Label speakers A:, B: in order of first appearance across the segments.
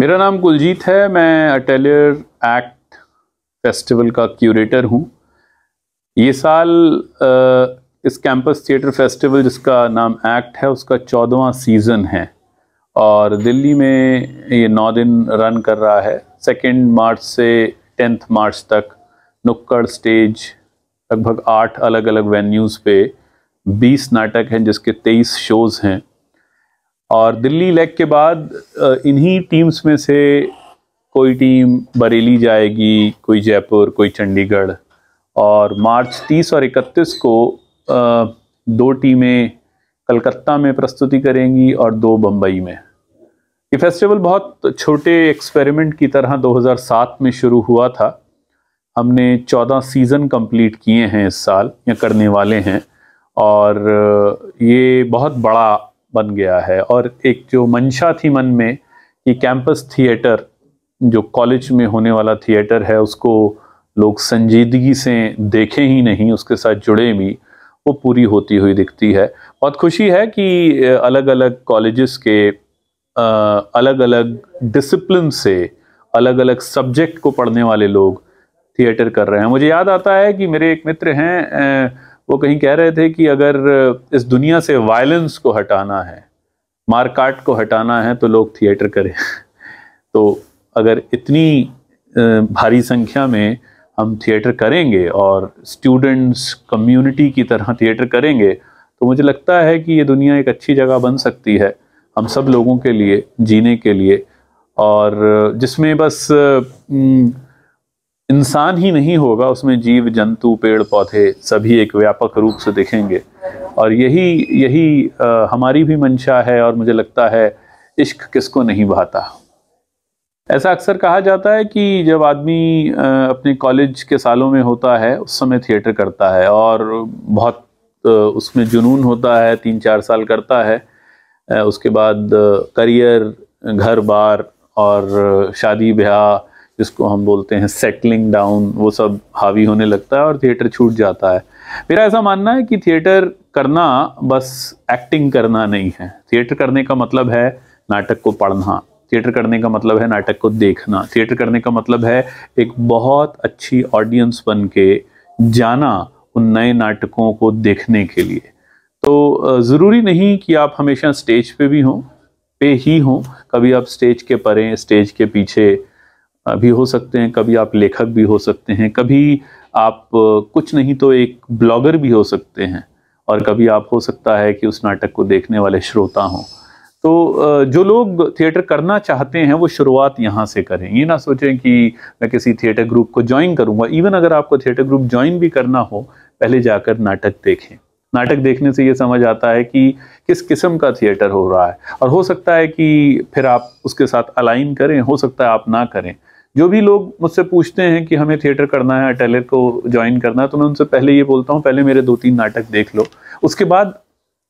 A: मेरा नाम कुलजीत है मैं अटेलियर एक्ट फेस्टिवल का क्यूरेटर हूँ ये साल इस कैंपस थिएटर फेस्टिवल जिसका नाम एक्ट है उसका चौदवा सीज़न है और दिल्ली में ये नौ दिन रन कर रहा है सेकेंड मार्च से टेंथ मार्च तक नुक्कड़ स्टेज लगभग आठ अलग अलग वेन्यूज़ पे बीस नाटक हैं जिसके तेईस शोज़ हैं और दिल्ली लेग के बाद इन्हीं टीम्स में से कोई टीम बरेली जाएगी कोई जयपुर कोई चंडीगढ़ और मार्च 30 और 31 को दो टीमें कलकत्ता में प्रस्तुति करेंगी और दो बम्बई में ये फेस्टिवल बहुत छोटे एक्सपेरिमेंट की तरह 2007 में शुरू हुआ था हमने 14 सीज़न कंप्लीट किए हैं इस साल या करने वाले हैं और ये बहुत बड़ा बन गया है और एक जो मंशा थी मन में कि कैंपस थिएटर जो कॉलेज में होने वाला थिएटर है उसको लोग संजीदगी से देखें ही नहीं उसके साथ जुड़े भी वो पूरी होती हुई दिखती है बहुत खुशी है कि अलग अलग कॉलेजेस के अलग अलग डिसिप्लिन से अलग अलग सब्जेक्ट को पढ़ने वाले लोग थिएटर कर रहे हैं मुझे याद आता है कि मेरे एक मित्र हैं वो कहीं कह रहे थे कि अगर इस दुनिया से वायलेंस को हटाना है मारकाट को हटाना है तो लोग थिएटर करें तो अगर इतनी भारी संख्या में हम थिएटर करेंगे और स्टूडेंट्स कम्युनिटी की तरह थिएटर करेंगे तो मुझे लगता है कि ये दुनिया एक अच्छी जगह बन सकती है हम सब लोगों के लिए जीने के लिए और जिसमें बस इंसान ही नहीं होगा उसमें जीव जंतु पेड़ पौधे सभी एक व्यापक रूप से दिखेंगे और यही यही आ, हमारी भी मंशा है और मुझे लगता है इश्क किसको नहीं भाता ऐसा अक्सर कहा जाता है कि जब आदमी अपने कॉलेज के सालों में होता है उस समय थिएटर करता है और बहुत उसमें जुनून होता है तीन चार साल करता है उसके बाद करियर घर बार और शादी ब्याह जिसको हम बोलते हैं सेटलिंग डाउन वो सब हावी होने लगता है और थिएटर छूट जाता है मेरा ऐसा मानना है कि थिएटर करना बस एक्टिंग करना नहीं है थिएटर करने का मतलब है नाटक को पढ़ना थिएटर करने का मतलब है नाटक को देखना थिएटर करने का मतलब है एक बहुत अच्छी ऑडियंस बन के जाना उन नए नाटकों को देखने के लिए तो ज़रूरी नहीं कि आप हमेशा स्टेज पे भी हों पे ही हों कभी आप स्टेज के परे स्टेज के पीछे भी हो सकते हैं कभी आप लेखक भी हो सकते हैं कभी आप कुछ नहीं तो एक ब्लॉगर भी हो सकते हैं और कभी आप हो सकता है कि उस नाटक को देखने वाले श्रोता हों तो जो लोग थिएटर करना चाहते हैं वो शुरुआत यहाँ से करें ये ना सोचें कि मैं किसी थिएटर ग्रुप को ज्वाइन करूँगा इवन अगर आपको थिएटर ग्रुप ज्वाइन भी करना हो पहले जाकर नाटक देखें नाटक देखने से ये समझ आता है कि किस किस्म का थिएटर हो रहा है और हो सकता है कि फिर आप उसके साथ अलाइन करें हो सकता है आप ना करें जो भी लोग मुझसे पूछते हैं कि हमें थिएटर करना है टेलर को ज्वाइन करना है तो मैं उनसे पहले ये बोलता हूँ पहले मेरे दो तीन नाटक देख लो उसके बाद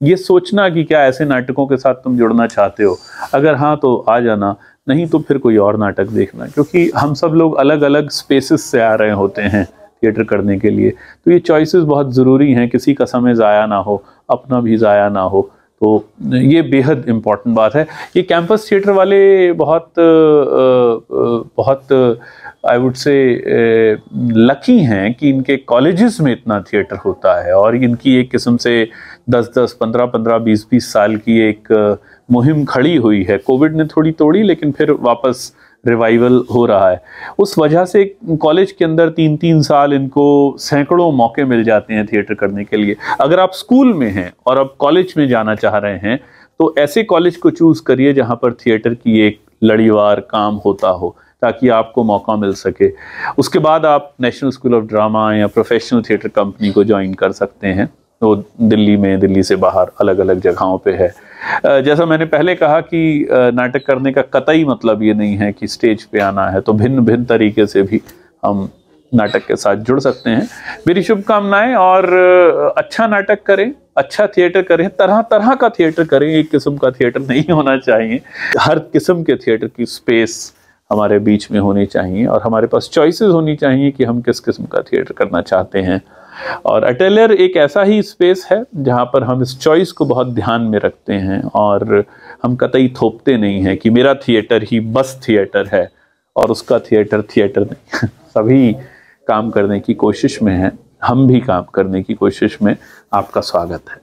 A: ये सोचना कि क्या ऐसे नाटकों के साथ तुम जुड़ना चाहते हो अगर हाँ तो आ जाना नहीं तो फिर कोई और नाटक देखना क्योंकि हम सब लोग अलग अलग स्पेसिस से आ रहे होते हैं थिएटर करने के लिए तो ये चॉइसेस बहुत ज़रूरी हैं किसी का समय ज़ाया ना हो अपना भी ज़ाया ना हो तो ये बेहद इम्पॉर्टेंट बात है ये कैंपस थिएटर वाले बहुत बहुत आई वुड से लकी हैं कि इनके कॉलेजेस में इतना थिएटर होता है और इनकी एक किस्म से 10 10 15 15 20 20 साल की एक मुहिम खड़ी हुई है कोविड ने थोड़ी तोड़ी लेकिन फिर वापस रिवाइवल हो रहा है उस वजह से कॉलेज के अंदर तीन तीन साल इनको सैकड़ों मौके मिल जाते हैं थिएटर करने के लिए अगर आप स्कूल में हैं और अब कॉलेज में जाना चाह रहे हैं तो ऐसे कॉलेज को चूज़ करिए जहाँ पर थिएटर की एक लड़ीवार काम होता हो ताकि आपको मौका मिल सके उसके बाद आप नेशनल स्कूल ऑफ ड्रामा या प्रोफेशनल थिएटर कंपनी को ज्वाइन कर सकते हैं तो दिल्ली में दिल्ली से बाहर अलग अलग जगहों पे है जैसा मैंने पहले कहा कि नाटक करने का कतई मतलब ये नहीं है कि स्टेज पे आना है तो भिन्न भिन्न तरीके से भी हम नाटक के साथ जुड़ सकते हैं मेरी शुभकामनाएं और अच्छा नाटक करें अच्छा थिएटर करें तरह तरह का थिएटर करें एक किस्म का थिएटर नहीं होना चाहिए हर किस्म के थिएटर की स्पेस हमारे बीच में होनी चाहिए और हमारे पास चॉइसेस होनी चाहिए कि हम किस किस्म का थिएटर करना चाहते हैं और अटेलियर एक ऐसा ही स्पेस है जहाँ पर हम इस चॉइस को बहुत ध्यान में रखते हैं और हम कतई थोपते नहीं हैं कि मेरा थिएटर ही बस थिएटर है और उसका थिएटर थिएटर नहीं सभी काम करने की कोशिश में है हम भी काम करने की कोशिश में आपका स्वागत है